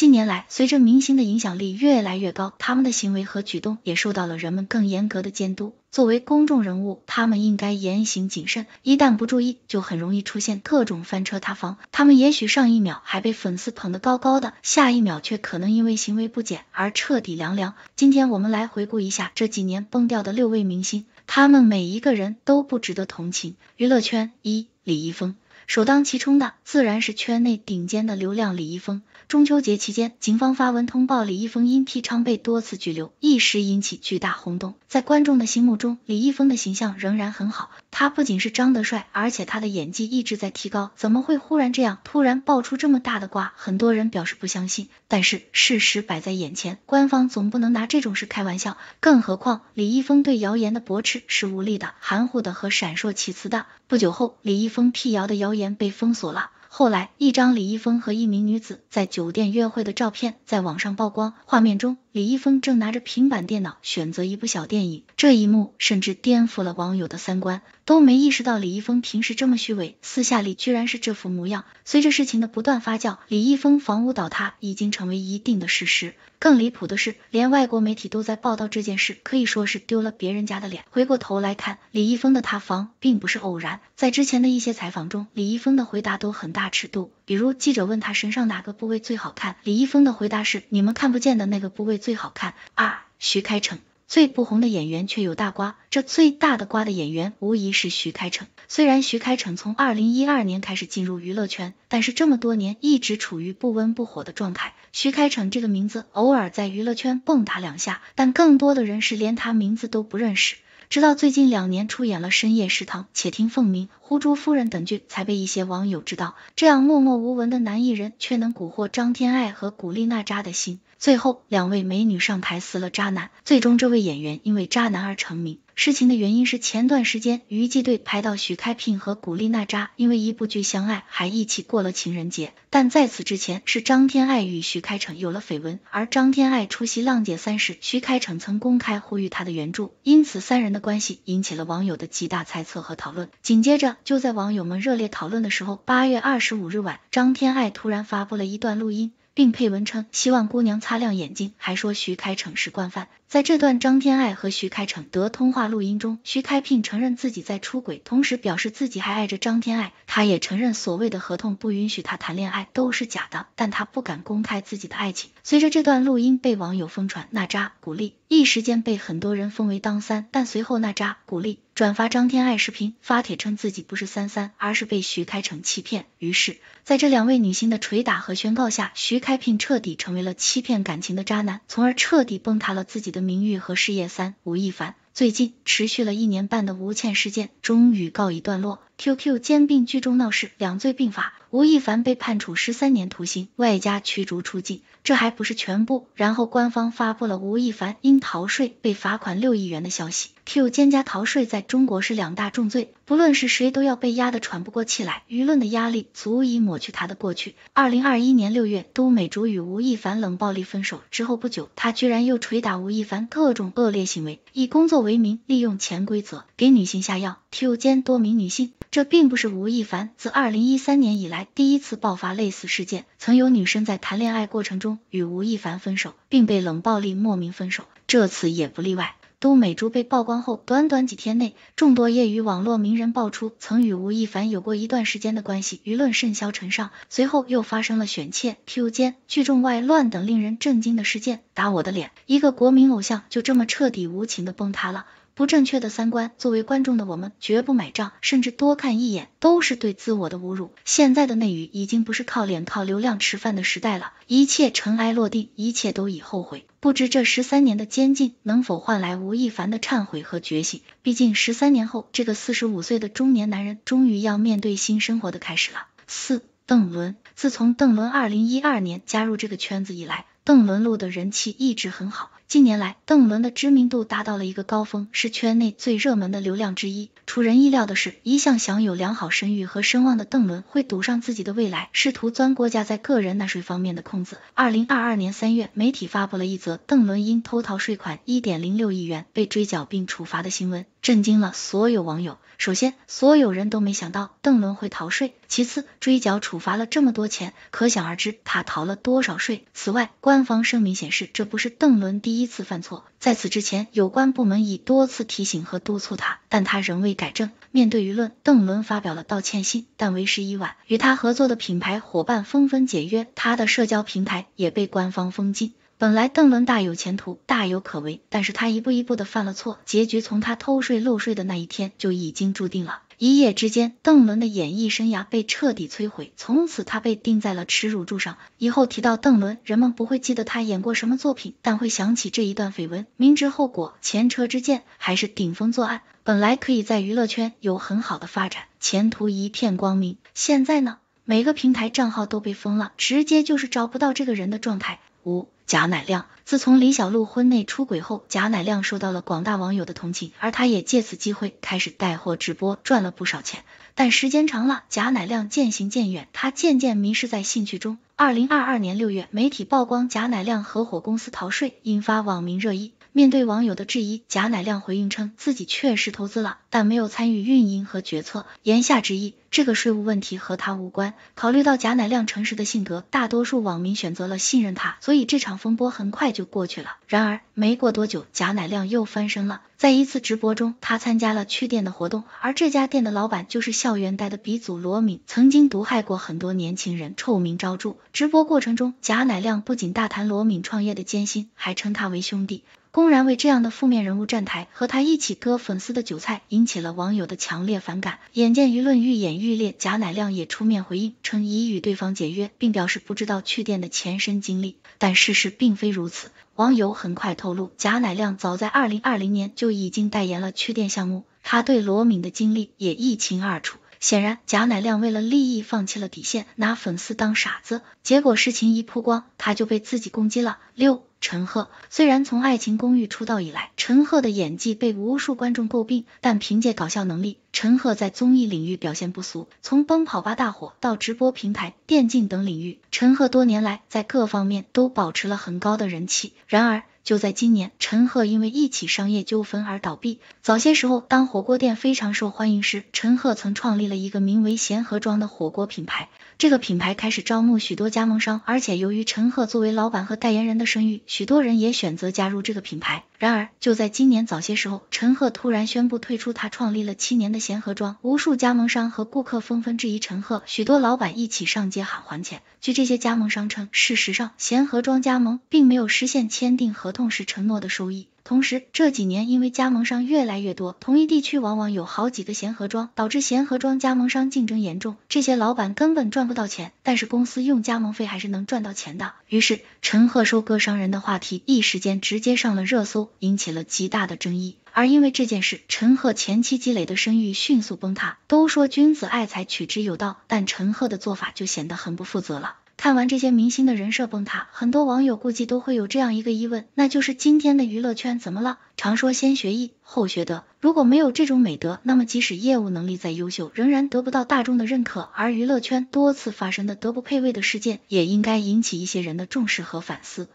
近年来，随着明星的影响力越来越高，他们的行为和举动也受到了人们更严格的监督。作为公众人物，他们应该言行谨慎，一旦不注意，就很容易出现各种翻车塌方。他们也许上一秒还被粉丝捧得高高的，下一秒却可能因为行为不检而彻底凉凉。今天我们来回顾一下这几年崩掉的六位明星，他们每一个人都不值得同情。娱乐圈一，李易峰，首当其冲的自然是圈内顶尖的流量李易峰。中秋节期间，警方发文通报李易峰因嫖娼被多次拘留，一时引起巨大轰动。在观众的心目中，李易峰的形象仍然很好。他不仅是长得帅，而且他的演技一直在提高，怎么会忽然这样，突然爆出这么大的瓜？很多人表示不相信，但是事实摆在眼前，官方总不能拿这种事开玩笑。更何况，李易峰对谣言的驳斥是无力的、含糊的和闪烁其词的。不久后，李易峰辟谣的谣言被封锁了。后来，一张李易峰和一名女子在酒店约会的照片在网上曝光，画面中。李易峰正拿着平板电脑选择一部小电影，这一幕甚至颠覆了网友的三观，都没意识到李易峰平时这么虚伪，私下里居然是这副模样。随着事情的不断发酵，李易峰房屋倒塌已经成为一定的事实。更离谱的是，连外国媒体都在报道这件事，可以说是丢了别人家的脸。回过头来看，李易峰的塌房并不是偶然，在之前的一些采访中，李易峰的回答都很大尺度，比如记者问他身上哪个部位最好看，李易峰的回答是你们看不见的那个部位。最好看。二，徐开骋最不红的演员却有大瓜，这最大的瓜的演员无疑是徐开骋。虽然徐开骋从二零一二年开始进入娱乐圈，但是这么多年一直处于不温不火的状态。徐开骋这个名字偶尔在娱乐圈蹦跶两下，但更多的人是连他名字都不认识。直到最近两年出演了《深夜食堂》、《且听凤鸣》。胡珠夫人等剧才被一些网友知道，这样默默无闻的男艺人却能蛊惑张天爱和古力娜扎的心，最后两位美女上台撕了渣男，最终这位演员因为渣男而成名。事情的原因是前段时间娱记队拍到许开聘和古力娜扎因为一部剧相爱，还一起过了情人节，但在此之前是张天爱与徐开骋有了绯闻，而张天爱出席浪姐三时，徐开骋曾公开呼吁他的援助，因此三人的关系引起了网友的极大猜测和讨论，紧接着。就在网友们热烈讨论的时候，八月二十五日晚，张天爱突然发布了一段录音，并配文称希望姑娘擦亮眼睛，还说徐开骋是惯犯。在这段张天爱和徐开骋的通话录音中，徐开骋承认自己在出轨，同时表示自己还爱着张天爱。他也承认所谓的合同不允许他谈恋爱都是假的，但他不敢公开自己的爱情。随着这段录音被网友疯传，娜扎、古力一时间被很多人封为当三，但随后娜扎、古力。转发张天爱视频，发帖称自己不是三三，而是被徐开骋欺骗。于是，在这两位女星的捶打和宣告下，徐开骋彻底成为了欺骗感情的渣男，从而彻底崩塌了自己的名誉和事业。三，吴亦凡最近持续了一年半的无倩事件终于告一段落。QQ 兼并聚众闹事，两罪并罚。吴亦凡被判处十三年徒刑，外加驱逐出境，这还不是全部。然后官方发布了吴亦凡因逃税被罚款六亿元的消息。Q 剑加逃税在中国是两大重罪，不论是谁都要被压得喘不过气来，舆论的压力足以抹去他的过去。二零二一年六月，都美竹与吴亦凡冷暴力分手之后不久，他居然又捶打吴亦凡各种恶劣行为，以工作为名利用潜规则给女性下药，Q 剑多名女性。这并不是吴亦凡自二零一三年以来第一次爆发类似事件，曾有女生在谈恋爱过程中与吴亦凡分手，并被冷暴力莫名分手，这次也不例外。都美竹被曝光后，短短几天内，众多业余网络名人爆出曾与吴亦凡有过一段时间的关系，舆论甚嚣尘上。随后又发生了选妾、Q 奸、聚众外乱等令人震惊的事件，打我的脸，一个国民偶像就这么彻底无情的崩塌了。不正确的三观，作为观众的我们绝不买账，甚至多看一眼都是对自我的侮辱。现在的内娱已经不是靠脸、靠流量吃饭的时代了，一切尘埃落定，一切都已后悔。不知这十三年的监禁能否换来吴亦凡的忏悔和觉醒？毕竟十三年后，这个四十五岁的中年男人终于要面对新生活的开始了。四、邓伦，自从邓伦二零一二年加入这个圈子以来。邓伦路的人气一直很好，近年来，邓伦的知名度达到了一个高峰，是圈内最热门的流量之一。出人意料的是，一向享有良好声誉和声望的邓伦，会赌上自己的未来，试图钻国家在个人纳税方面的空子。二零二二年三月，媒体发布了一则邓伦因偷逃税款一点零六亿元被追缴并处罚的新闻。震惊了所有网友。首先，所有人都没想到邓伦会逃税。其次，追缴处罚了这么多钱，可想而知他逃了多少税。此外，官方声明显示这不是邓伦第一次犯错，在此之前，有关部门已多次提醒和督促他，但他仍未改正。面对舆论，邓伦发表了道歉信，但为时已晚。与他合作的品牌伙伴纷纷解约，他的社交平台也被官方封禁。本来邓伦大有前途，大有可为，但是他一步一步的犯了错，结局从他偷税漏税的那一天就已经注定了。一夜之间，邓伦的演艺生涯被彻底摧毁，从此他被钉在了耻辱柱上。以后提到邓伦，人们不会记得他演过什么作品，但会想起这一段绯闻。明知后果，前车之鉴，还是顶风作案。本来可以在娱乐圈有很好的发展，前途一片光明，现在呢？每个平台账号都被封了，直接就是找不到这个人的状态。五，贾乃亮。自从李小璐婚内出轨后，贾乃亮受到了广大网友的同情，而他也借此机会开始带货直播，赚了不少钱。但时间长了，贾乃亮渐行渐远，他渐渐迷失在兴趣中。二零二二年六月，媒体曝光贾乃亮合伙公司逃税，引发网民热议。面对网友的质疑，贾乃亮回应称自己确实投资了，但没有参与运营和决策，言下之意，这个税务问题和他无关。考虑到贾乃亮诚实的性格，大多数网民选择了信任他，所以这场风波很快就过去了。然而，没过多久，贾乃亮又翻身了。在一次直播中，他参加了去店的活动，而这家店的老板就是校园贷的鼻祖罗敏，曾经毒害过很多年轻人，臭名昭著。直播过程中，贾乃亮不仅大谈罗敏创业的艰辛，还称他为兄弟。公然为这样的负面人物站台，和他一起割粉丝的韭菜，引起了网友的强烈反感。眼见舆论愈演愈烈，贾乃亮也出面回应，称已与对方解约，并表示不知道去店的前身经历。但事实并非如此，网友很快透露，贾乃亮早在二零二零年就已经代言了去店项目，他对罗敏的经历也一清二楚。显然，贾乃亮为了利益放弃了底线，拿粉丝当傻子，结果事情一曝光，他就被自己攻击了。六。陈赫虽然从《爱情公寓》出道以来，陈赫的演技被无数观众诟病，但凭借搞笑能力，陈赫在综艺领域表现不俗。从《奔跑吧，大火》到直播平台、电竞等领域，陈赫多年来在各方面都保持了很高的人气。然而，就在今年，陈赫因为一起商业纠纷而倒闭。早些时候，当火锅店非常受欢迎时，陈赫曾创立了一个名为“贤和庄”的火锅品牌。这个品牌开始招募许多加盟商，而且由于陈赫作为老板和代言人的声誉，许多人也选择加入这个品牌。然而，就在今年早些时候，陈赫突然宣布退出他创立了七年的贤和庄，无数加盟商和顾客纷纷质疑陈赫，许多老板一起上街喊还钱。据这些加盟商称，事实上，贤和庄加盟并没有实现签订合同。重视承诺的收益，同时这几年因为加盟商越来越多，同一地区往往有好几个贤合庄，导致贤合庄加盟商竞争严重，这些老板根本赚不到钱，但是公司用加盟费还是能赚到钱的。于是陈赫收割商人的话题，一时间直接上了热搜，引起了极大的争议。而因为这件事，陈赫前期积累的声誉迅速崩塌。都说君子爱财，取之有道，但陈赫的做法就显得很不负责了。看完这些明星的人设崩塌，很多网友估计都会有这样一个疑问，那就是今天的娱乐圈怎么了？常说先学艺后学德，如果没有这种美德，那么即使业务能力再优秀，仍然得不到大众的认可。而娱乐圈多次发生的德不配位的事件，也应该引起一些人的重视和反思。